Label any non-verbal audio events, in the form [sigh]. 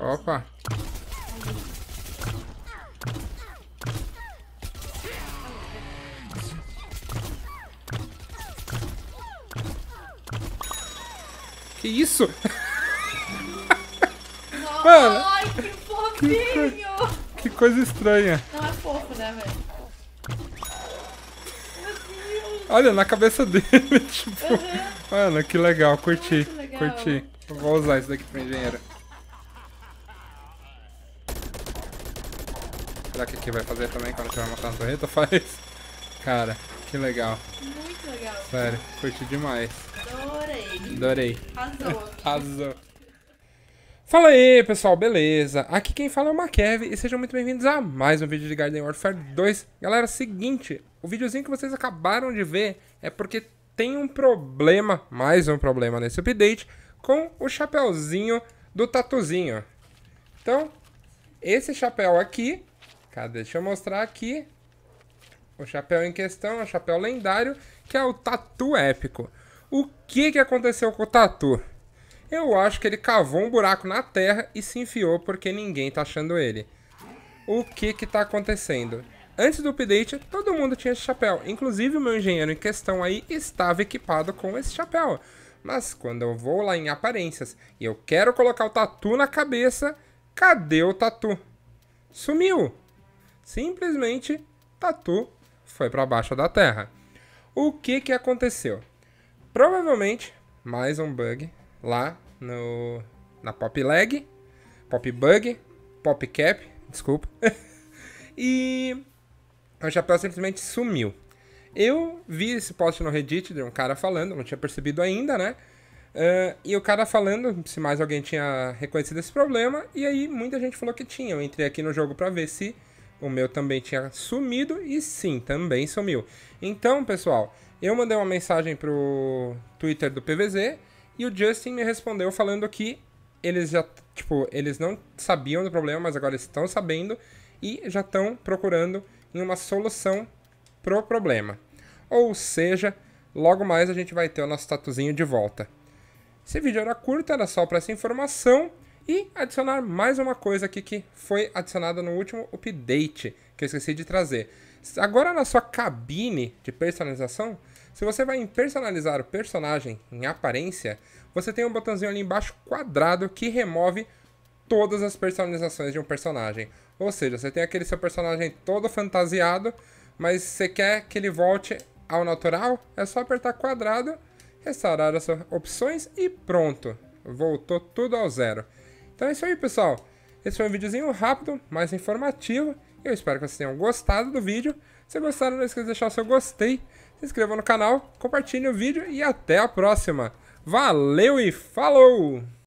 Opa! Que isso? [laughs] Mano! Ai, que fofinho! Que coisa estranha. Não, é fofo, né, velho? Olha, na cabeça dele, [laughs] tipo... Uhum. Mano, que legal, curti, legal. curti. Eu vou usar isso daqui pra engenheiro. Será que aqui vai fazer também quando tiver matando na torreta? [laughs] Faz. Cara, que legal. Muito legal. Sério, curti demais. Adorei. Adorei. Arrasou. [laughs] Arrasou. Fala aí pessoal, beleza? Aqui quem fala é o Makev e sejam muito bem-vindos a mais um vídeo de Garden Warfare 2 Galera, seguinte, o videozinho que vocês acabaram de ver é porque tem um problema, mais um problema nesse update Com o chapéuzinho do Tatuzinho Então, esse chapéu aqui, cadê? Deixa eu mostrar aqui O chapéu em questão o chapéu lendário, que é o Tatu Épico O que que aconteceu com o Tatu? Eu acho que ele cavou um buraco na terra e se enfiou porque ninguém tá achando ele. O que que tá acontecendo? Antes do update, todo mundo tinha esse chapéu. Inclusive, o meu engenheiro em questão aí estava equipado com esse chapéu. Mas quando eu vou lá em aparências e eu quero colocar o tatu na cabeça, cadê o tatu? Sumiu! Simplesmente, tatu foi para baixo da terra. O que que aconteceu? Provavelmente, mais um bug lá no, na PopLag, PopBug, PopCap, desculpa. [laughs] e o chapéu simplesmente sumiu. Eu vi esse post no Reddit de um cara falando, não tinha percebido ainda, né? Uh, e o cara falando se mais alguém tinha reconhecido esse problema, e aí muita gente falou que tinha. Eu entrei aqui no jogo para ver se o meu também tinha sumido, e sim, também sumiu. Então, pessoal, eu mandei uma mensagem pro Twitter do PVZ e o Justin me respondeu falando que eles já, tipo, eles não sabiam do problema, mas agora estão sabendo e já estão procurando em uma solução pro problema. Ou seja, logo mais a gente vai ter o nosso tatuzinho de volta. Esse vídeo era curto, era só para essa informação e adicionar mais uma coisa aqui que foi adicionada no último update que eu esqueci de trazer. Agora na sua cabine de personalização, se você vai em personalizar o personagem em aparência, você tem um botãozinho ali embaixo quadrado que remove todas as personalizações de um personagem. Ou seja, você tem aquele seu personagem todo fantasiado, mas você quer que ele volte ao natural, é só apertar quadrado, restaurar as opções e pronto. Voltou tudo ao zero. Então é isso aí, pessoal. Esse foi um videozinho rápido, mas informativo. Eu espero que vocês tenham gostado do vídeo. Se gostaram, não esqueça de deixar o seu gostei inscreva no canal, compartilhe o vídeo e até a próxima. Valeu e falou!